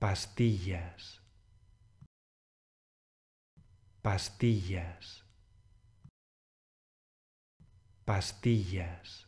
pastillas, pastillas, pastillas.